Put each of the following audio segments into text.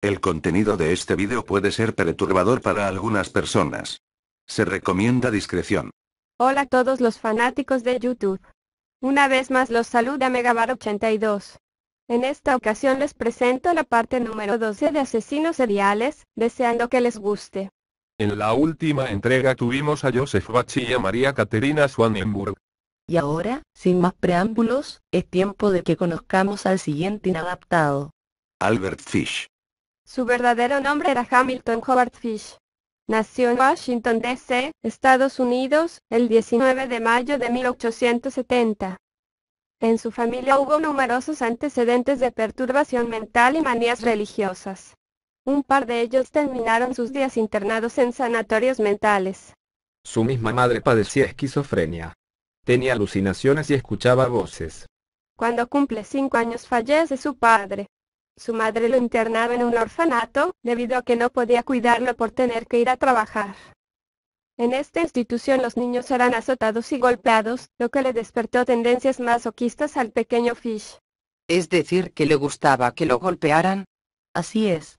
El contenido de este vídeo puede ser perturbador para algunas personas. Se recomienda discreción. Hola a todos los fanáticos de YouTube. Una vez más los saluda Megabar82. En esta ocasión les presento la parte número 12 de Asesinos Seriales, deseando que les guste. En la última entrega tuvimos a Joseph Bachi y a María Caterina Swanenburg. Y ahora, sin más preámbulos, es tiempo de que conozcamos al siguiente inadaptado. Albert Fish. Su verdadero nombre era Hamilton Howard Fish. Nació en Washington, D.C., Estados Unidos, el 19 de mayo de 1870. En su familia hubo numerosos antecedentes de perturbación mental y manías religiosas. Un par de ellos terminaron sus días internados en sanatorios mentales. Su misma madre padecía esquizofrenia. Tenía alucinaciones y escuchaba voces. Cuando cumple cinco años fallece su padre. Su madre lo internaba en un orfanato, debido a que no podía cuidarlo por tener que ir a trabajar. En esta institución los niños eran azotados y golpeados, lo que le despertó tendencias masoquistas al pequeño Fish. Es decir, que le gustaba que lo golpearan. Así es.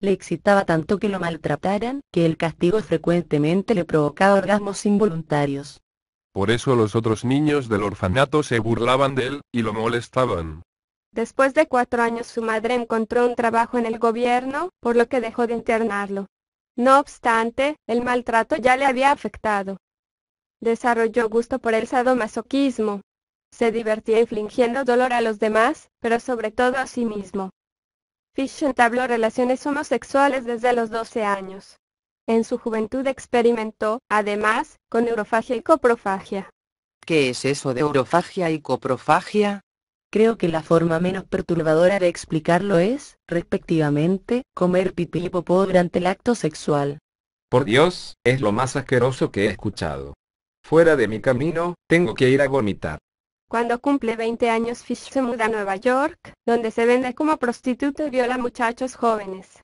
Le excitaba tanto que lo maltrataran, que el castigo frecuentemente le provocaba orgasmos involuntarios. Por eso los otros niños del orfanato se burlaban de él, y lo molestaban. Después de cuatro años su madre encontró un trabajo en el gobierno, por lo que dejó de internarlo. No obstante, el maltrato ya le había afectado. Desarrolló gusto por el sadomasoquismo. Se divertía infligiendo dolor a los demás, pero sobre todo a sí mismo. Fish entabló relaciones homosexuales desde los 12 años. En su juventud experimentó, además, con neurofagia y coprofagia. ¿Qué es eso de eurofagia y coprofagia? Creo que la forma menos perturbadora de explicarlo es, respectivamente, comer pipí y popó durante el acto sexual. Por Dios, es lo más asqueroso que he escuchado. Fuera de mi camino, tengo que ir a vomitar. Cuando cumple 20 años, Fish se muda a Nueva York, donde se vende como prostituta y viola muchachos jóvenes.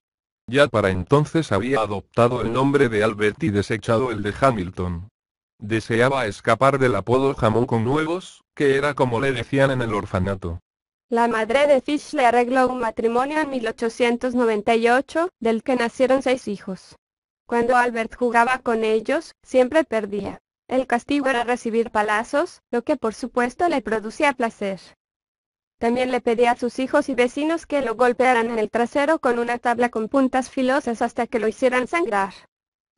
Ya para entonces había adoptado el nombre de Albert y desechado el de Hamilton. Deseaba escapar del apodo jamón con nuevos, que era como le decían en el orfanato. La madre de Fish le arregló un matrimonio en 1898, del que nacieron seis hijos. Cuando Albert jugaba con ellos, siempre perdía. El castigo era recibir palazos, lo que por supuesto le producía placer. También le pedía a sus hijos y vecinos que lo golpearan en el trasero con una tabla con puntas filosas hasta que lo hicieran sangrar.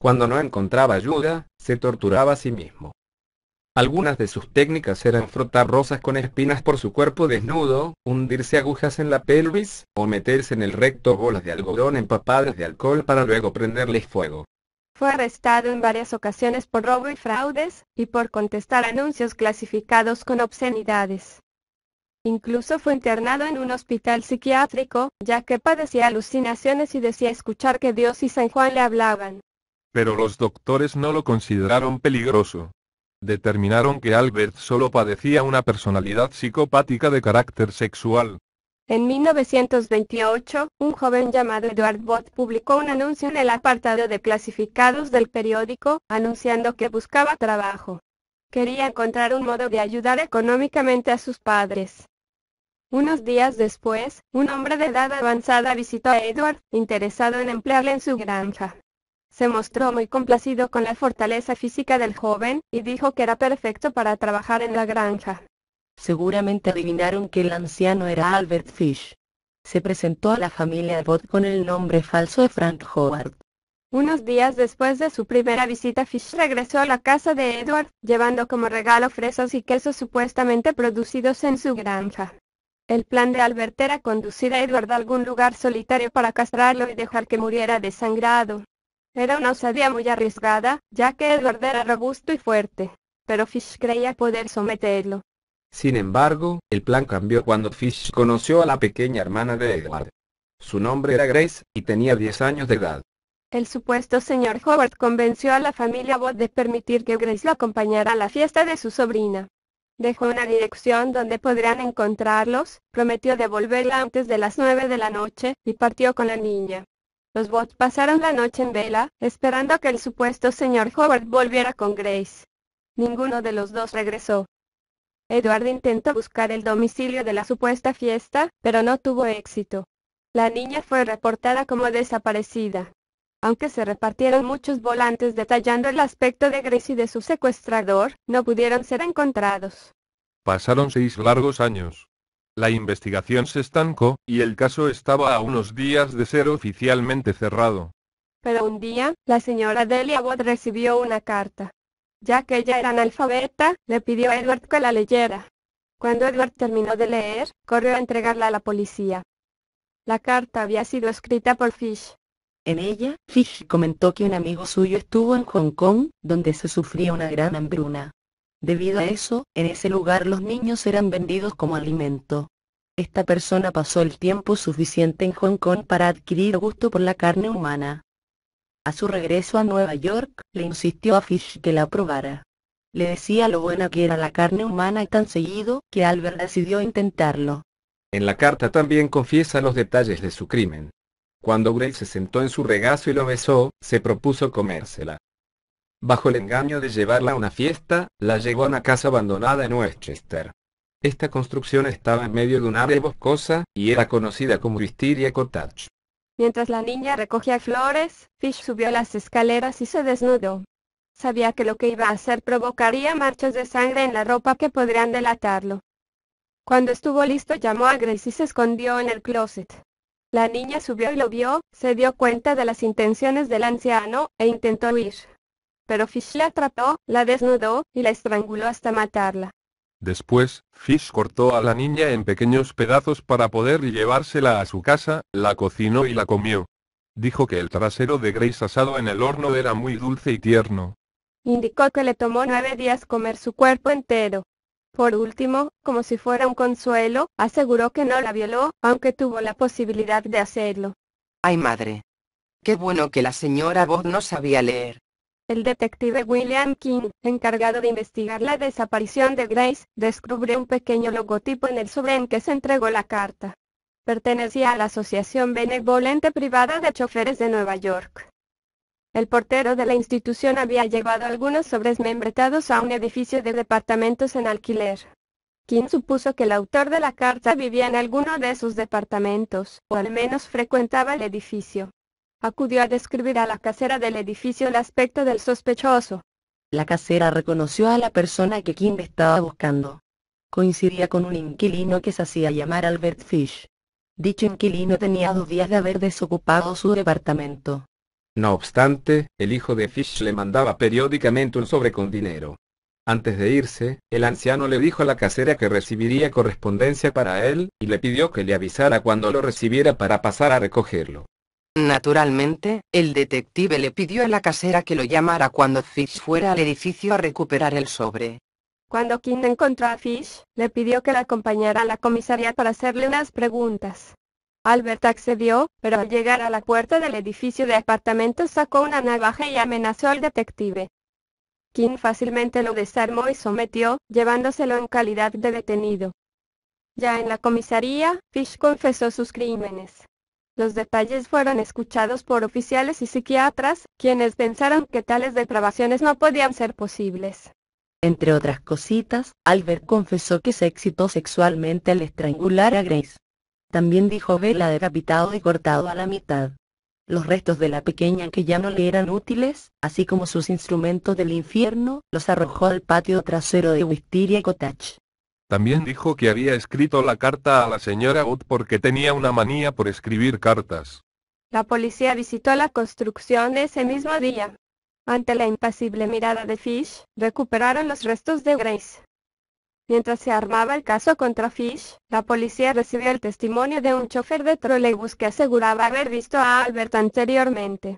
Cuando no encontraba ayuda, se torturaba a sí mismo. Algunas de sus técnicas eran frotar rosas con espinas por su cuerpo desnudo, hundirse agujas en la pelvis, o meterse en el recto bolas de algodón empapadas de alcohol para luego prenderles fuego. Fue arrestado en varias ocasiones por robo y fraudes, y por contestar anuncios clasificados con obscenidades. Incluso fue internado en un hospital psiquiátrico, ya que padecía alucinaciones y decía escuchar que Dios y San Juan le hablaban. Pero los doctores no lo consideraron peligroso determinaron que Albert solo padecía una personalidad psicopática de carácter sexual. En 1928, un joven llamado Edward Bott publicó un anuncio en el apartado de clasificados del periódico, anunciando que buscaba trabajo. Quería encontrar un modo de ayudar económicamente a sus padres. Unos días después, un hombre de edad avanzada visitó a Edward, interesado en emplearle en su granja. Se mostró muy complacido con la fortaleza física del joven, y dijo que era perfecto para trabajar en la granja. Seguramente adivinaron que el anciano era Albert Fish. Se presentó a la familia Bot con el nombre falso de Frank Howard. Unos días después de su primera visita, Fish regresó a la casa de Edward, llevando como regalo fresas y quesos supuestamente producidos en su granja. El plan de Albert era conducir a Edward a algún lugar solitario para castrarlo y dejar que muriera desangrado. Era una osadía muy arriesgada, ya que Edward era robusto y fuerte, pero Fish creía poder someterlo. Sin embargo, el plan cambió cuando Fish conoció a la pequeña hermana de Edward. Su nombre era Grace, y tenía 10 años de edad. El supuesto señor Howard convenció a la familia Wood de permitir que Grace lo acompañara a la fiesta de su sobrina. Dejó una dirección donde podrían encontrarlos, prometió devolverla antes de las 9 de la noche, y partió con la niña. Los bots pasaron la noche en vela, esperando que el supuesto señor Howard volviera con Grace. Ninguno de los dos regresó. Edward intentó buscar el domicilio de la supuesta fiesta, pero no tuvo éxito. La niña fue reportada como desaparecida. Aunque se repartieron muchos volantes detallando el aspecto de Grace y de su secuestrador, no pudieron ser encontrados. Pasaron seis largos años. La investigación se estancó, y el caso estaba a unos días de ser oficialmente cerrado. Pero un día, la señora Delia Watt recibió una carta. Ya que ella era analfabeta, le pidió a Edward que la leyera. Cuando Edward terminó de leer, corrió a entregarla a la policía. La carta había sido escrita por Fish. En ella, Fish comentó que un amigo suyo estuvo en Hong Kong, donde se sufría una gran hambruna. Debido a eso, en ese lugar los niños eran vendidos como alimento. Esta persona pasó el tiempo suficiente en Hong Kong para adquirir gusto por la carne humana. A su regreso a Nueva York, le insistió a Fish que la probara. Le decía lo buena que era la carne humana y tan seguido, que Albert decidió intentarlo. En la carta también confiesa los detalles de su crimen. Cuando Gray se sentó en su regazo y lo besó, se propuso comérsela. Bajo el engaño de llevarla a una fiesta, la llevó a una casa abandonada en Westchester. Esta construcción estaba en medio de un área boscosa, y era conocida como Wisteria Cottage. Mientras la niña recogía flores, Fish subió las escaleras y se desnudó. Sabía que lo que iba a hacer provocaría marchas de sangre en la ropa que podrían delatarlo. Cuando estuvo listo llamó a Grace y se escondió en el closet. La niña subió y lo vio, se dio cuenta de las intenciones del anciano, e intentó huir pero Fish la atrapó, la desnudó, y la estranguló hasta matarla. Después, Fish cortó a la niña en pequeños pedazos para poder llevársela a su casa, la cocinó y la comió. Dijo que el trasero de Grace asado en el horno era muy dulce y tierno. Indicó que le tomó nueve días comer su cuerpo entero. Por último, como si fuera un consuelo, aseguró que no la violó, aunque tuvo la posibilidad de hacerlo. Ay madre. Qué bueno que la señora Bob no sabía leer. El detective William King, encargado de investigar la desaparición de Grace, descubrió un pequeño logotipo en el sobre en que se entregó la carta. Pertenecía a la Asociación Benevolente Privada de Choferes de Nueva York. El portero de la institución había llevado algunos sobres membretados a un edificio de departamentos en alquiler. King supuso que el autor de la carta vivía en alguno de sus departamentos, o al menos frecuentaba el edificio acudió a describir a la casera del edificio el aspecto del sospechoso. La casera reconoció a la persona que Kim estaba buscando. Coincidía con un inquilino que se hacía llamar Albert Fish. Dicho inquilino tenía dos días de haber desocupado su departamento. No obstante, el hijo de Fish le mandaba periódicamente un sobre con dinero. Antes de irse, el anciano le dijo a la casera que recibiría correspondencia para él, y le pidió que le avisara cuando lo recibiera para pasar a recogerlo. Naturalmente, el detective le pidió a la casera que lo llamara cuando Fish fuera al edificio a recuperar el sobre. Cuando King encontró a Fish, le pidió que la acompañara a la comisaría para hacerle unas preguntas. Albert accedió, pero al llegar a la puerta del edificio de apartamentos sacó una navaja y amenazó al detective. King fácilmente lo desarmó y sometió, llevándoselo en calidad de detenido. Ya en la comisaría, Fish confesó sus crímenes. Los detalles fueron escuchados por oficiales y psiquiatras, quienes pensaron que tales depravaciones no podían ser posibles. Entre otras cositas, Albert confesó que se excitó sexualmente al estrangular a Grace. También dijo verla decapitado y cortado a la mitad. Los restos de la pequeña que ya no le eran útiles, así como sus instrumentos del infierno, los arrojó al patio trasero de y Cottage. También dijo que había escrito la carta a la señora Wood porque tenía una manía por escribir cartas. La policía visitó la construcción ese mismo día. Ante la impasible mirada de Fish, recuperaron los restos de Grace. Mientras se armaba el caso contra Fish, la policía recibió el testimonio de un chofer de trolebús que aseguraba haber visto a Albert anteriormente.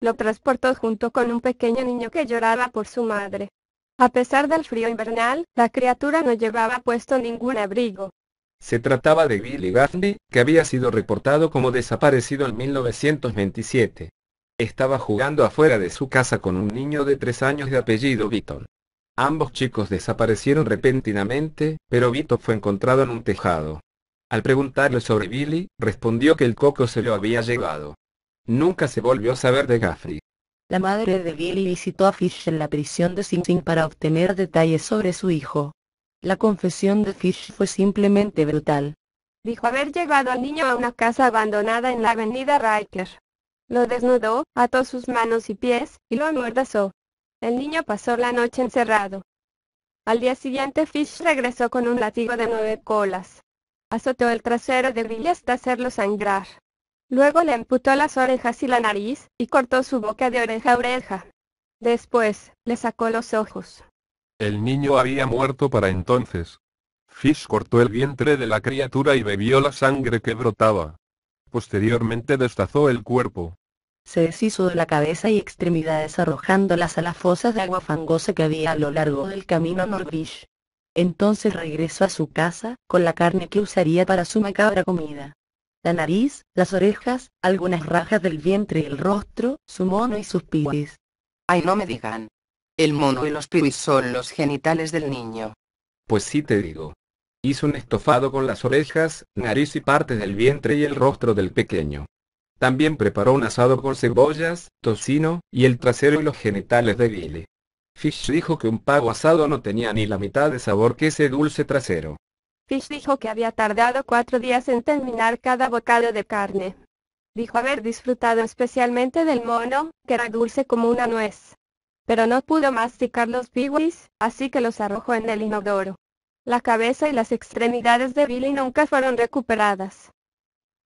Lo transportó junto con un pequeño niño que lloraba por su madre. A pesar del frío invernal, la criatura no llevaba puesto ningún abrigo. Se trataba de Billy Gaffney, que había sido reportado como desaparecido en 1927. Estaba jugando afuera de su casa con un niño de tres años de apellido Vito. Ambos chicos desaparecieron repentinamente, pero Vito fue encontrado en un tejado. Al preguntarle sobre Billy, respondió que el coco se lo había llevado. Nunca se volvió a saber de Gaffney. La madre de Billy visitó a Fish en la prisión de Sing Sing para obtener detalles sobre su hijo. La confesión de Fish fue simplemente brutal. Dijo haber llevado al niño a una casa abandonada en la avenida Riker. Lo desnudó, ató sus manos y pies, y lo amordazó. El niño pasó la noche encerrado. Al día siguiente Fish regresó con un latigo de nueve colas. Azotó el trasero de Billy hasta hacerlo sangrar. Luego le amputó las orejas y la nariz, y cortó su boca de oreja a oreja. Después, le sacó los ojos. El niño había muerto para entonces. Fish cortó el vientre de la criatura y bebió la sangre que brotaba. Posteriormente destazó el cuerpo. Se deshizo de la cabeza y extremidades arrojándolas a las fosas de agua fangosa que había a lo largo del camino a Entonces regresó a su casa, con la carne que usaría para su macabra comida la nariz, las orejas, algunas rajas del vientre y el rostro, su mono y sus pibis. Ay, no me digan. El mono y los pibis son los genitales del niño. Pues sí te digo. Hizo un estofado con las orejas, nariz y parte del vientre y el rostro del pequeño. También preparó un asado con cebollas, tocino, y el trasero y los genitales de Billy. Fish dijo que un pavo asado no tenía ni la mitad de sabor que ese dulce trasero. Fish dijo que había tardado cuatro días en terminar cada bocado de carne. Dijo haber disfrutado especialmente del mono, que era dulce como una nuez. Pero no pudo masticar los piwis, así que los arrojó en el inodoro. La cabeza y las extremidades de Billy nunca fueron recuperadas.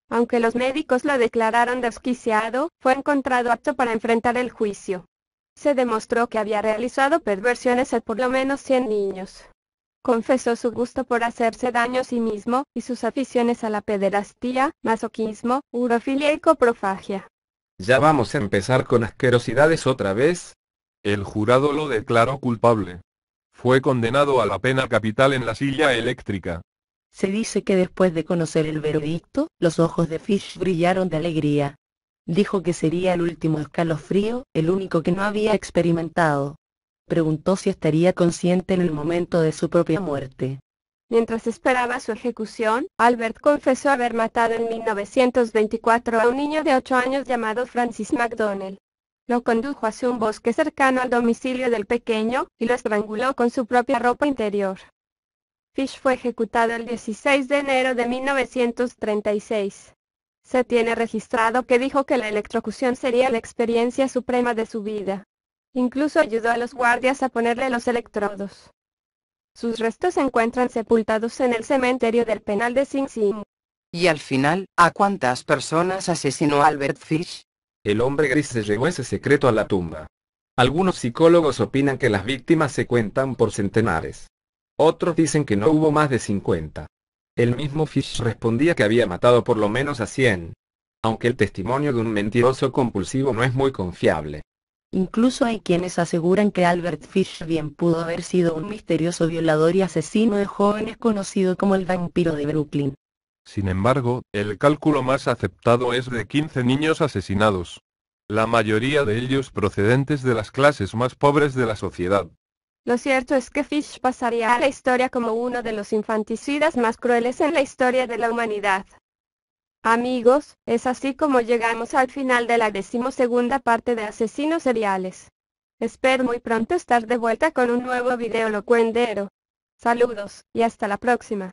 Aunque los médicos lo declararon desquiciado, fue encontrado apto para enfrentar el juicio. Se demostró que había realizado perversiones a por lo menos 100 niños confesó su gusto por hacerse daño a sí mismo, y sus aficiones a la pederastía, masoquismo, urofilia y coprofagia. Ya vamos a empezar con asquerosidades otra vez. El jurado lo declaró culpable. Fue condenado a la pena capital en la silla eléctrica. Se dice que después de conocer el veredicto, los ojos de Fish brillaron de alegría. Dijo que sería el último escalofrío, el único que no había experimentado preguntó si estaría consciente en el momento de su propia muerte. Mientras esperaba su ejecución, Albert confesó haber matado en 1924 a un niño de 8 años llamado Francis McDonnell. Lo condujo hacia un bosque cercano al domicilio del pequeño y lo estranguló con su propia ropa interior. Fish fue ejecutado el 16 de enero de 1936. Se tiene registrado que dijo que la electrocución sería la experiencia suprema de su vida. Incluso ayudó a los guardias a ponerle los electrodos. Sus restos se encuentran sepultados en el cementerio del penal de Sing Sing. Y al final, ¿a cuántas personas asesinó Albert Fish? El hombre gris se llevó ese secreto a la tumba. Algunos psicólogos opinan que las víctimas se cuentan por centenares. Otros dicen que no hubo más de 50. El mismo Fish respondía que había matado por lo menos a 100. Aunque el testimonio de un mentiroso compulsivo no es muy confiable. Incluso hay quienes aseguran que Albert Fish bien pudo haber sido un misterioso violador y asesino de jóvenes conocido como el vampiro de Brooklyn. Sin embargo, el cálculo más aceptado es de 15 niños asesinados. La mayoría de ellos procedentes de las clases más pobres de la sociedad. Lo cierto es que Fish pasaría a la historia como uno de los infanticidas más crueles en la historia de la humanidad. Amigos, es así como llegamos al final de la decimosegunda parte de Asesinos Seriales. Espero muy pronto estar de vuelta con un nuevo video locuendero. Saludos, y hasta la próxima.